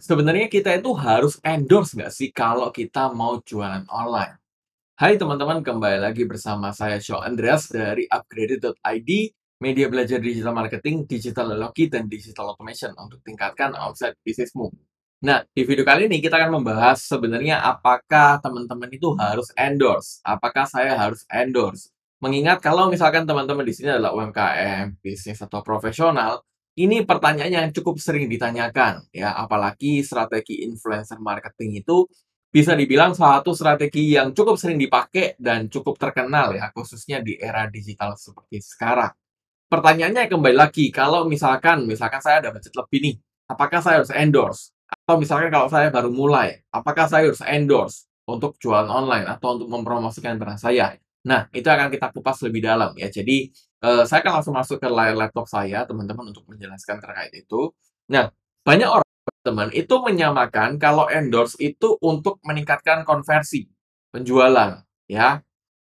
sebenarnya kita itu harus endorse nggak sih kalau kita mau jualan online? Hai teman-teman, kembali lagi bersama saya Shaw Andreas dari Upgraded.id, media belajar digital marketing, digital logi, dan digital automation untuk tingkatkan outside bisnismu. Nah, di video kali ini kita akan membahas sebenarnya apakah teman-teman itu harus endorse, apakah saya harus endorse. Mengingat kalau misalkan teman-teman di sini adalah UMKM, bisnis atau profesional, ini pertanyaan yang cukup sering ditanyakan ya, apalagi strategi influencer marketing itu bisa dibilang salah satu strategi yang cukup sering dipakai dan cukup terkenal ya, khususnya di era digital seperti sekarang. Pertanyaannya kembali lagi, kalau misalkan, misalkan saya ada budget lebih nih, apakah saya harus endorse? Atau misalkan kalau saya baru mulai, apakah saya harus endorse untuk jualan online atau untuk mempromosikan barang saya? Nah, itu akan kita kupas lebih dalam ya. Jadi, Eh, saya akan langsung masuk ke layar laptop saya, teman-teman, untuk menjelaskan terkait itu. Nah, banyak orang, teman-teman, itu menyamakan kalau endorse itu untuk meningkatkan konversi, penjualan, ya.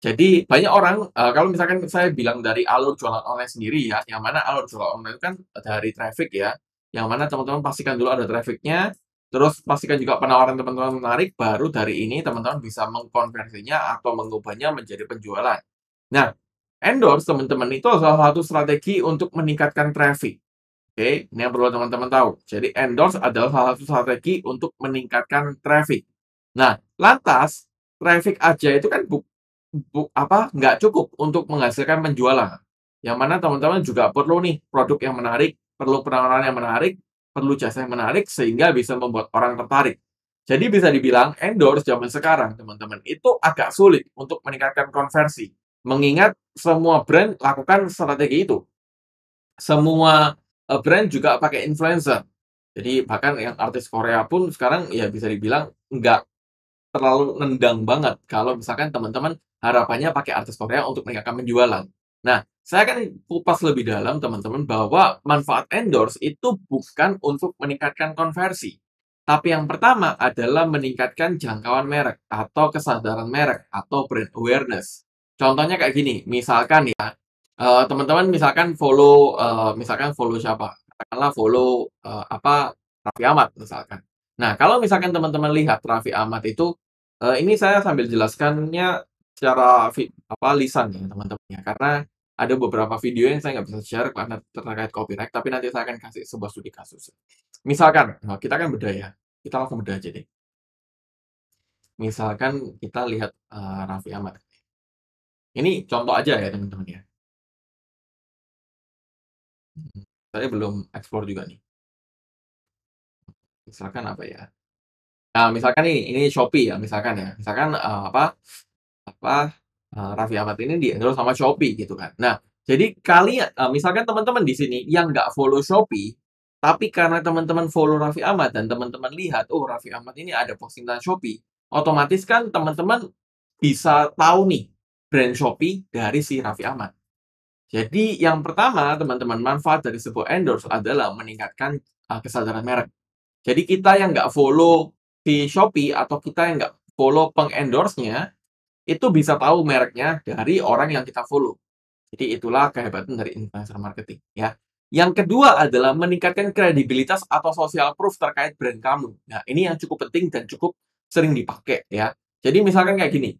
Jadi, banyak orang, uh, kalau misalkan saya bilang dari alur jualan online sendiri ya, yang mana alur jualan online itu kan dari traffic ya, yang mana teman-teman pastikan dulu ada trafficnya, terus pastikan juga penawaran teman-teman menarik, baru dari ini teman-teman bisa mengkonversinya atau mengubahnya menjadi penjualan. Nah, Endorse, teman-teman, itu salah satu strategi untuk meningkatkan traffic. Oke, ini yang perlu teman-teman tahu. Jadi, endorse adalah salah satu strategi untuk meningkatkan traffic. Nah, lantas, traffic aja itu kan bu, bu, apa nggak cukup untuk menghasilkan penjualan. Yang mana teman-teman juga perlu nih produk yang menarik, perlu penawaran yang menarik, perlu jasa yang menarik, sehingga bisa membuat orang tertarik. Jadi bisa dibilang endorse zaman sekarang, teman-teman, itu agak sulit untuk meningkatkan konversi. Mengingat semua brand lakukan strategi itu. Semua e, brand juga pakai influencer. Jadi bahkan yang artis Korea pun sekarang ya bisa dibilang nggak terlalu nendang banget kalau misalkan teman-teman harapannya pakai artis Korea untuk meningkatkan penjualan. Nah, saya akan kupas lebih dalam teman-teman bahwa manfaat endorse itu bukan untuk meningkatkan konversi. Tapi yang pertama adalah meningkatkan jangkauan merek atau kesadaran merek atau brand awareness. Contohnya kayak gini, misalkan ya, eh, teman-teman uh, misalkan follow, uh, misalkan follow siapa? Katakanlah follow uh, apa Raffi Ahmad misalkan. Nah, kalau misalkan teman-teman lihat Raffi Ahmad itu, uh, ini saya sambil jelaskannya secara apa lisan ya teman-teman ya, karena ada beberapa video yang saya nggak bisa share karena terkait copyright, tapi nanti saya akan kasih sebuah studi kasus. Misalkan, nah, kita kan beda ya kita langsung beda aja deh. Misalkan kita lihat uh, Raffi Ahmad ini contoh aja ya teman-teman ya. Hmm, saya belum explore juga nih. Misalkan apa ya? Nah, misalkan ini ini Shopee ya, misalkan ya. Misalkan uh, apa apa uh, Raffi Ahmad ini di endorse sama Shopee gitu kan. Nah, jadi kalian uh, misalkan teman-teman di sini yang nggak follow Shopee tapi karena teman-teman follow Raffi Ahmad dan teman-teman lihat, oh Raffi Ahmad ini ada posting tentang Shopee, otomatis kan teman-teman bisa tahu nih brand Shopee dari si Raffi Ahmad. Jadi yang pertama, teman-teman, manfaat dari sebuah endorse adalah meningkatkan uh, kesadaran merek. Jadi kita yang nggak follow di Shopee atau kita yang nggak follow pengendorse-nya, itu bisa tahu mereknya dari orang yang kita follow. Jadi itulah kehebatan dari influencer marketing. ya. Yang kedua adalah meningkatkan kredibilitas atau social proof terkait brand kamu. Nah, ini yang cukup penting dan cukup sering dipakai ya. Jadi misalkan kayak gini,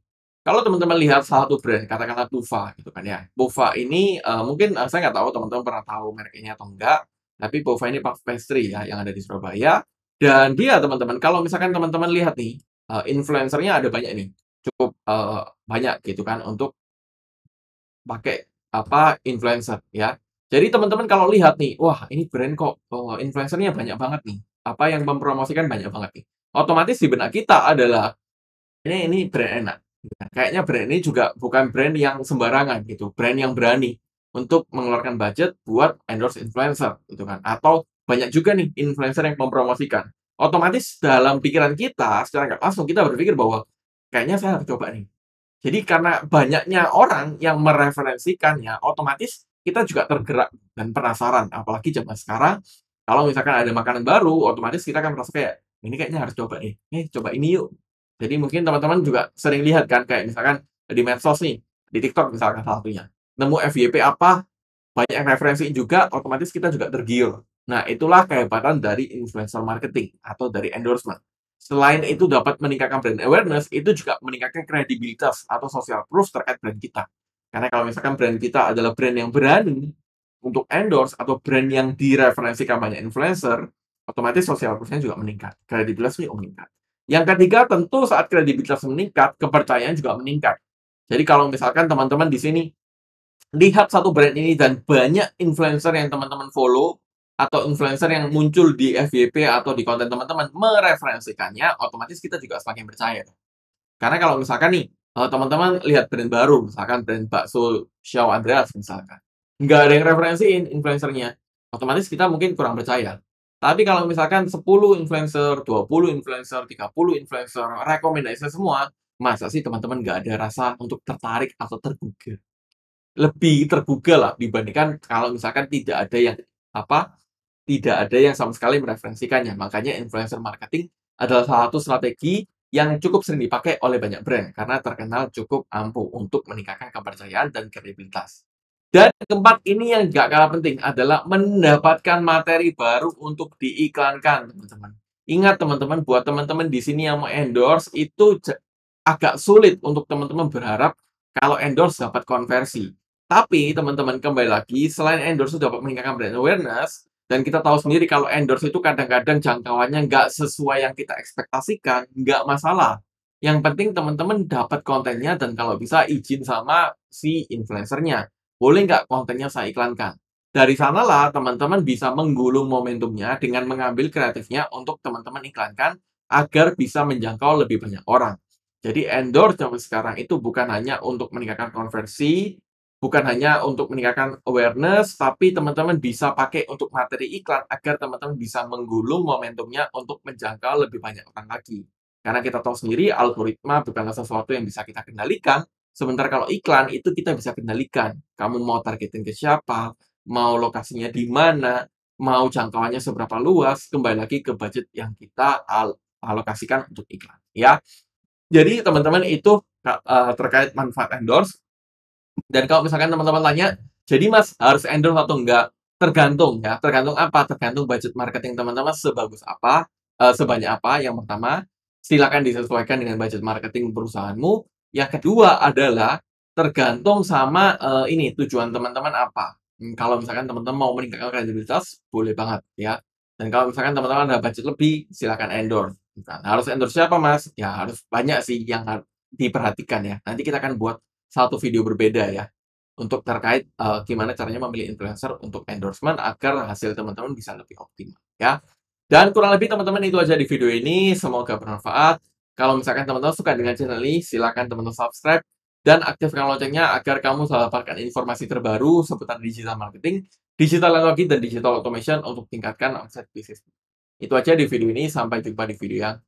kalau teman-teman lihat satu brand, katakanlah Tufa gitu kan ya. Tufa ini uh, mungkin uh, saya nggak tahu teman-teman pernah tahu mereknya atau enggak, tapi Tufa ini pastry ya yang ada di Surabaya. Dan dia teman-teman, kalau misalkan teman-teman lihat nih, uh, influencernya ada banyak nih, cukup uh, banyak gitu kan untuk pakai apa influencer ya. Jadi teman-teman kalau lihat nih, wah ini brand kok oh, influencernya banyak banget nih. Apa yang mempromosikan banyak banget nih. Otomatis di benak kita adalah ini ini brand enak kayaknya brand ini juga bukan brand yang sembarangan gitu, brand yang berani untuk mengeluarkan budget buat endorse influencer gitu kan. Atau banyak juga nih influencer yang mempromosikan. Otomatis dalam pikiran kita secara nggak langsung kita berpikir bahwa kayaknya saya harus coba nih. Jadi karena banyaknya orang yang mereferensikannya, otomatis kita juga tergerak dan penasaran. Apalagi zaman sekarang, kalau misalkan ada makanan baru, otomatis kita akan merasa kayak, ini kayaknya harus coba nih. Eh, coba ini yuk. Jadi mungkin teman-teman juga sering lihat kan kayak misalkan di medsos nih, di TikTok misalkan salah satunya. Nemu FYP apa, banyak yang referensi juga, otomatis kita juga tergiur. Nah, itulah kehebatan dari influencer marketing atau dari endorsement. Selain itu dapat meningkatkan brand awareness, itu juga meningkatkan kredibilitas atau social proof terkait brand kita. Karena kalau misalkan brand kita adalah brand yang berani untuk endorse atau brand yang direferensikan banyak influencer, otomatis social proof-nya juga meningkat. Kredibilitasnya juga meningkat. Yang ketiga, tentu saat kredibilitas meningkat, kepercayaan juga meningkat. Jadi kalau misalkan teman-teman di sini lihat satu brand ini dan banyak influencer yang teman-teman follow atau influencer yang muncul di FYP atau di konten teman-teman mereferensikannya, otomatis kita juga semakin percaya. Karena kalau misalkan nih, eh, teman-teman lihat brand baru, misalkan brand bakso Xiao Andreas misalkan. Nggak ada yang referensiin influencernya, otomatis kita mungkin kurang percaya. Tapi kalau misalkan 10 influencer, 20 influencer, 30 influencer, rekomendasi semua, masa sih teman-teman nggak ada rasa untuk tertarik atau tergugah? Lebih tergugah lah dibandingkan kalau misalkan tidak ada yang apa tidak ada yang sama sekali mereferensikannya. Makanya influencer marketing adalah salah satu strategi yang cukup sering dipakai oleh banyak brand karena terkenal cukup ampuh untuk meningkatkan kepercayaan dan kredibilitas. Dan keempat ini yang gak kalah penting adalah mendapatkan materi baru untuk diiklankan, teman-teman. Ingat teman-teman, buat teman-teman di sini yang mau endorse itu agak sulit untuk teman-teman berharap kalau endorse dapat konversi. Tapi teman-teman kembali lagi, selain endorse itu dapat meningkatkan brand awareness, dan kita tahu sendiri kalau endorse itu kadang-kadang jangkauannya nggak sesuai yang kita ekspektasikan, nggak masalah. Yang penting teman-teman dapat kontennya dan kalau bisa izin sama si influencernya. Boleh nggak kontennya saya iklankan? Dari sanalah teman-teman bisa menggulung momentumnya dengan mengambil kreatifnya untuk teman-teman iklankan agar bisa menjangkau lebih banyak orang. Jadi endorse zaman sekarang itu bukan hanya untuk meningkatkan konversi, bukan hanya untuk meningkatkan awareness, tapi teman-teman bisa pakai untuk materi iklan agar teman-teman bisa menggulung momentumnya untuk menjangkau lebih banyak orang lagi. Karena kita tahu sendiri algoritma bukanlah sesuatu yang bisa kita kendalikan, Sementara kalau iklan itu kita bisa kendalikan. Kamu mau targeting ke siapa, mau lokasinya di mana, mau jangkauannya seberapa luas, kembali lagi ke budget yang kita alokasikan untuk iklan, ya. Jadi teman-teman itu eh, terkait manfaat endorse. Dan kalau misalkan teman-teman tanya, jadi Mas harus endorse atau enggak? Tergantung ya, tergantung apa? Tergantung budget marketing teman-teman sebagus apa, eh, sebanyak apa yang pertama silakan disesuaikan dengan budget marketing perusahaanmu. Yang kedua adalah tergantung sama uh, ini tujuan teman-teman apa. Hmm, kalau misalkan teman-teman mau meningkatkan kredibilitas boleh banget ya, dan kalau misalkan teman-teman ada budget lebih silakan endorse. Nah, harus endorse siapa, Mas? Ya harus banyak sih yang diperhatikan ya. Nanti kita akan buat satu video berbeda ya, untuk terkait, uh, gimana caranya memilih influencer untuk endorsement agar hasil teman-teman bisa lebih optimal ya. Dan kurang lebih teman-teman itu aja di video ini, semoga bermanfaat. Kalau misalkan teman-teman suka dengan channel ini, silakan teman-teman subscribe dan aktifkan loncengnya agar kamu selalu dapatkan informasi terbaru seputar digital marketing, digital teknologi, dan digital automation untuk tingkatkan omset bisnis. Itu aja di video ini, sampai jumpa di video yang